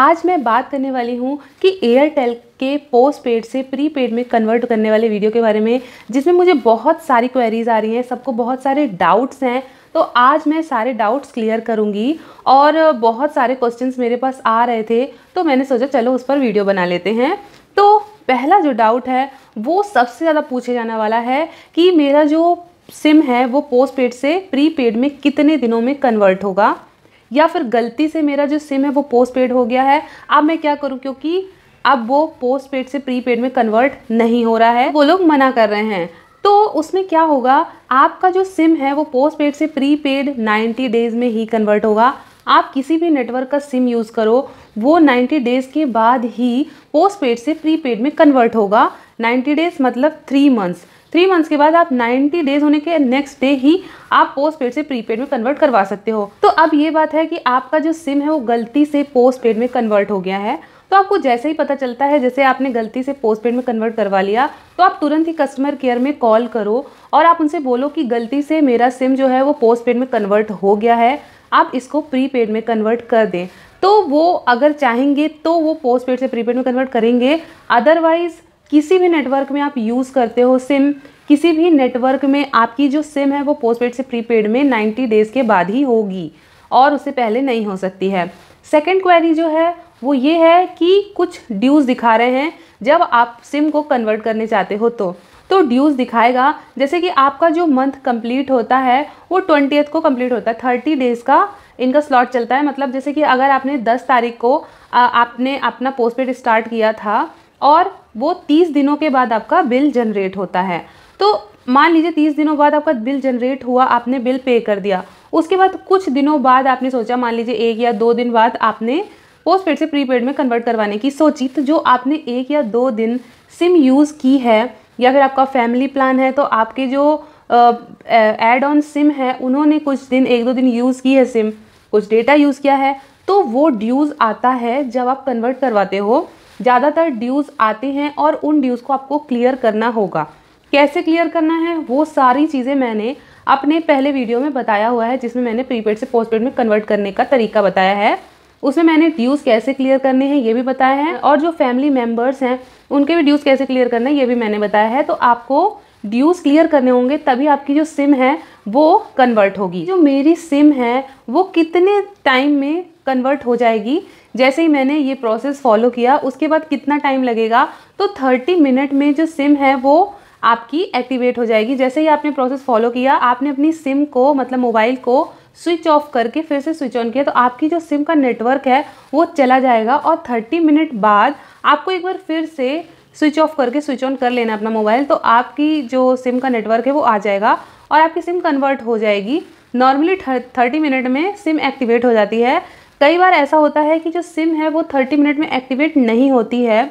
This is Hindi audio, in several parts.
आज मैं बात करने वाली हूँ कि एयरटेल के पोस्ट पेड से प्री पेड में कन्वर्ट करने वाले वीडियो के बारे में जिसमें मुझे बहुत सारी क्वेरीज आ रही हैं सबको बहुत सारे डाउट्स हैं तो आज मैं सारे डाउट्स क्लियर करूँगी और बहुत सारे क्वेश्चंस मेरे पास आ रहे थे तो मैंने सोचा चलो उस पर वीडियो बना लेते हैं तो पहला जो डाउट है वो सबसे ज़्यादा पूछे जाने वाला है कि मेरा जो सिम है वो पोस्ट पेड से प्री पेड में कितने दिनों में कन्वर्ट होगा या फिर गलती से मेरा जो सिम है वो पोस्ट पेड हो गया है अब मैं क्या करूँ क्योंकि अब वो पोस्ट पेड से प्री पेड में कन्वर्ट नहीं हो रहा है वो लोग मना कर रहे हैं तो उसमें क्या होगा आपका जो सिम है वो पोस्ट पेड से प्री पेड नाइन्टी डेज़ में ही कन्वर्ट होगा आप किसी भी नेटवर्क का सिम यूज़ करो वो 90 डेज़ के बाद ही पोस्ट पेड से प्री पेड में कन्वर्ट होगा 90 डेज़ मतलब थ्री मंथ्स थ्री मंथ्स के बाद आप 90 डेज होने के नेक्स्ट डे ही आप पोस्ट पेड से प्रीपेड में कन्वर्ट करवा सकते हो तो अब ये बात है कि आपका जो सिम है वो गलती से पोस्ट पेड में कन्वर्ट हो गया है तो आपको जैसे ही पता चलता है जैसे आपने गलती से पोस्ट पेड में कन्वर्ट करवा लिया तो आप तुरंत ही कस्टमर केयर में कॉल करो और आप उनसे बोलो कि गलती से मेरा सिम जो है वो पोस्ट पेड में कन्वर्ट हो गया है आप इसको प्रीपेड में कन्वर्ट कर दें तो वो अगर चाहेंगे तो वो पोस्ट पेड से प्रीपेड में कन्वर्ट करेंगे अदरवाइज़ किसी भी नेटवर्क में आप यूज़ करते हो सिम किसी भी नेटवर्क में आपकी जो सिम है वो पोस्टपेड से प्रीपेड में 90 डेज़ के बाद ही होगी और उससे पहले नहीं हो सकती है सेकेंड क्वेरी जो है वो ये है कि कुछ ड्यूज़ दिखा रहे हैं जब आप सिम को कन्वर्ट करने चाहते हो तो तो ड्यूज़ दिखाएगा जैसे कि आपका जो मंथ कंप्लीट होता है वो ट्वेंटी को कंप्लीट होता है थर्टी डेज़ का इनका स्लॉट चलता है मतलब जैसे कि अगर आपने दस तारीख को आ, आपने अपना पोस्टपेड स्टार्ट किया था और वो तीस दिनों के बाद आपका बिल जनरेट होता है तो मान लीजिए तीस दिनों बाद आपका बिल जनरेट हुआ आपने बिल पे कर दिया उसके बाद कुछ दिनों बाद आपने सोचा मान लीजिए एक या दो दिन बाद आपने पोस्ट पेड से प्रीपेड में कन्वर्ट करवाने की सोची तो जो आपने एक या दो दिन सिम यूज़ की है या फिर आपका फैमिली प्लान है तो आपके जो एड ऑन सिम है उन्होंने कुछ दिन एक दो दिन यूज़ की है सिम कुछ डेटा यूज़ किया है तो वो ड्यूज़ आता है जब आप कन्वर्ट करवाते हो ज़्यादातर ड्यूज़ आते हैं और उन ड्यूज़ को आपको क्लियर करना होगा कैसे क्लियर करना है वो सारी चीज़ें मैंने अपने पहले वीडियो में बताया हुआ है जिसमें मैंने प्रीपेड से पोस्टपेड में कन्वर्ट करने का तरीका बताया है उसमें मैंने ड्यूज़ कैसे क्लियर करने हैं ये भी बताया है और जो फैमिली मेम्बर्स हैं उनके भी ड्यूज़ कैसे क्लियर करना है ये भी मैंने बताया है तो आपको ड्यूज़ क्लियर करने होंगे तभी आपकी जो सिम है वो कन्वर्ट होगी जो मेरी सिम है वो कितने टाइम में कन्वर्ट हो जाएगी जैसे ही मैंने ये प्रोसेस फॉलो किया उसके बाद कितना टाइम लगेगा तो थर्टी मिनट में जो सिम है वो आपकी एक्टिवेट हो जाएगी जैसे ही आपने प्रोसेस फॉलो किया आपने अपनी सिम को मतलब मोबाइल को स्विच ऑफ करके फिर से स्विच ऑन किया तो आपकी जो सिम का नेटवर्क है वो चला जाएगा और 30 मिनट बाद आपको एक बार फिर से स्विच ऑफ करके स्विच ऑन कर लेना अपना मोबाइल तो आपकी जो सिम का नेटवर्क है वो आ जाएगा और आपकी सिम कन्वर्ट हो जाएगी नॉर्मली थर्टी मिनट में सिम एक्टिवेट हो जाती है कई बार ऐसा होता है कि जो सिम है वो थर्टी मिनट में एक्टिवेट नहीं होती है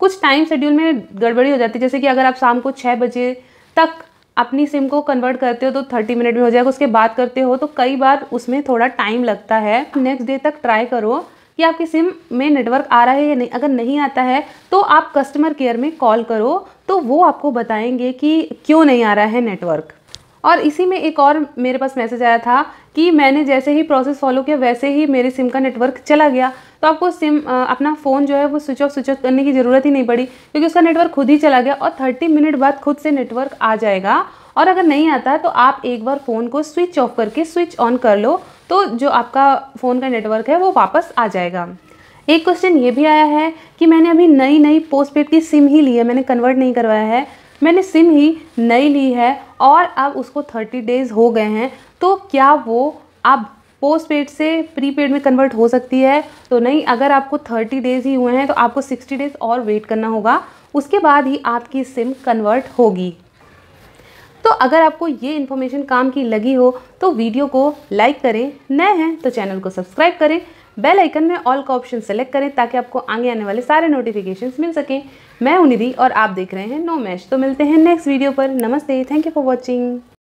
कुछ टाइम शेड्यूल में गड़बड़ी हो जाती है जैसे कि अगर आप शाम को छः बजे तक अपनी सिम को कन्वर्ट करते हो तो थर्टी मिनट में हो जाएगा उसके बाद करते हो तो कई बार उसमें थोड़ा टाइम लगता है नेक्स्ट डे तक ट्राई करो कि आपकी सिम में नेटवर्क आ रहा है या नहीं अगर नहीं आता है तो आप कस्टमर केयर में कॉल करो तो वो आपको बताएंगे कि क्यों नहीं आ रहा है नेटवर्क और इसी में एक और मेरे पास मैसेज आया था कि मैंने जैसे ही प्रोसेस फॉलो किया वैसे ही मेरे सिम का नेटवर्क चला गया तो आपको सिम अपना फ़ोन जो है वो स्विच ऑफ स्विच ऑफ करने की ज़रूरत ही नहीं पड़ी क्योंकि उसका नेटवर्क खुद ही चला गया और थर्टी मिनट बाद खुद से नेटवर्क आ जाएगा और अगर नहीं आता तो आप एक बार फ़ोन को स्विच ऑफ करके स्विच ऑन कर लो तो जो आपका फ़ोन का नेटवर्क है वो वापस आ जाएगा एक क्वेश्चन ये भी आया है कि मैंने अभी नई नई पोस्ट पेड की सिम ही ली है मैंने कन्वर्ट नहीं करवाया है मैंने सिम ही नई ली है और अब उसको थर्टी डेज़ हो गए हैं तो क्या वो अब पोस्ट पेड से प्री पेड में कन्वर्ट हो सकती है तो नहीं अगर आपको थर्टी डेज़ ही हुए हैं तो आपको सिक्सटी डेज़ और वेट करना होगा उसके बाद ही आपकी सिम कन्वर्ट होगी तो अगर आपको ये इन्फॉर्मेशन काम की लगी हो तो वीडियो को लाइक करें नए हैं तो चैनल को सब्सक्राइब करें बेल आइकन में ऑल का ऑप्शन सेलेक्ट करें ताकि आपको आगे आने वाले सारे नोटिफिकेशंस मिल सकें मैं उनिधि और आप देख रहे हैं नो मैच तो मिलते हैं नेक्स्ट वीडियो पर नमस्ते थैंक यू फॉर वॉचिंग